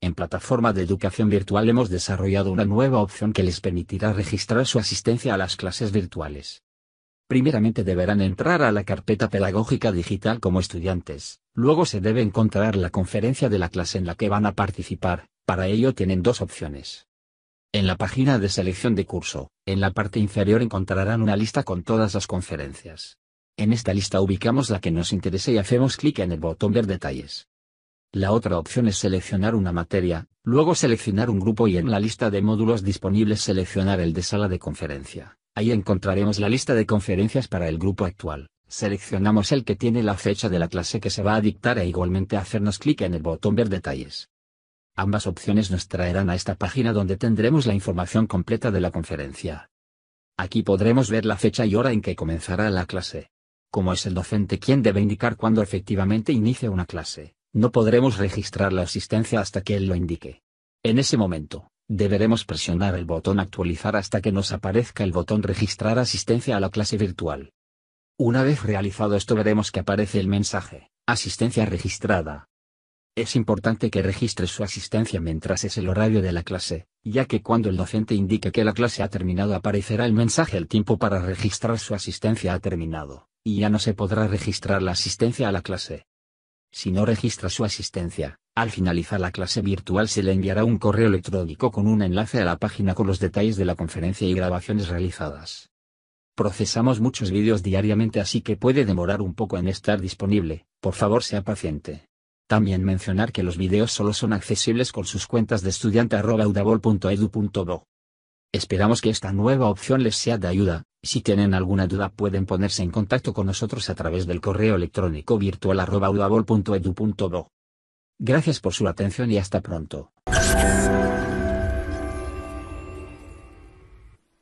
En plataforma de educación virtual hemos desarrollado una nueva opción que les permitirá registrar su asistencia a las clases virtuales. Primeramente deberán entrar a la carpeta pedagógica digital como estudiantes, luego se debe encontrar la conferencia de la clase en la que van a participar, para ello tienen dos opciones. En la página de selección de curso, en la parte inferior encontrarán una lista con todas las conferencias. En esta lista ubicamos la que nos interese y hacemos clic en el botón ver detalles. La otra opción es seleccionar una materia, luego seleccionar un grupo y en la lista de módulos disponibles seleccionar el de sala de conferencia. Ahí encontraremos la lista de conferencias para el grupo actual. Seleccionamos el que tiene la fecha de la clase que se va a dictar e igualmente hacernos clic en el botón ver detalles. Ambas opciones nos traerán a esta página donde tendremos la información completa de la conferencia. Aquí podremos ver la fecha y hora en que comenzará la clase. Como es el docente quien debe indicar cuándo efectivamente inicia una clase, no podremos registrar la asistencia hasta que él lo indique. En ese momento, deberemos presionar el botón actualizar hasta que nos aparezca el botón registrar asistencia a la clase virtual. Una vez realizado esto veremos que aparece el mensaje, asistencia registrada. Es importante que registre su asistencia mientras es el horario de la clase, ya que cuando el docente indique que la clase ha terminado aparecerá el mensaje el tiempo para registrar su asistencia ha terminado, y ya no se podrá registrar la asistencia a la clase. Si no registra su asistencia, al finalizar la clase virtual se le enviará un correo electrónico con un enlace a la página con los detalles de la conferencia y grabaciones realizadas. Procesamos muchos vídeos diariamente así que puede demorar un poco en estar disponible, por favor sea paciente. También mencionar que los vídeos solo son accesibles con sus cuentas de estudiante.udabol.edu.bo. Esperamos que esta nueva opción les sea de ayuda, si tienen alguna duda pueden ponerse en contacto con nosotros a través del correo electrónico virtual arroba Gracias por su atención y hasta pronto.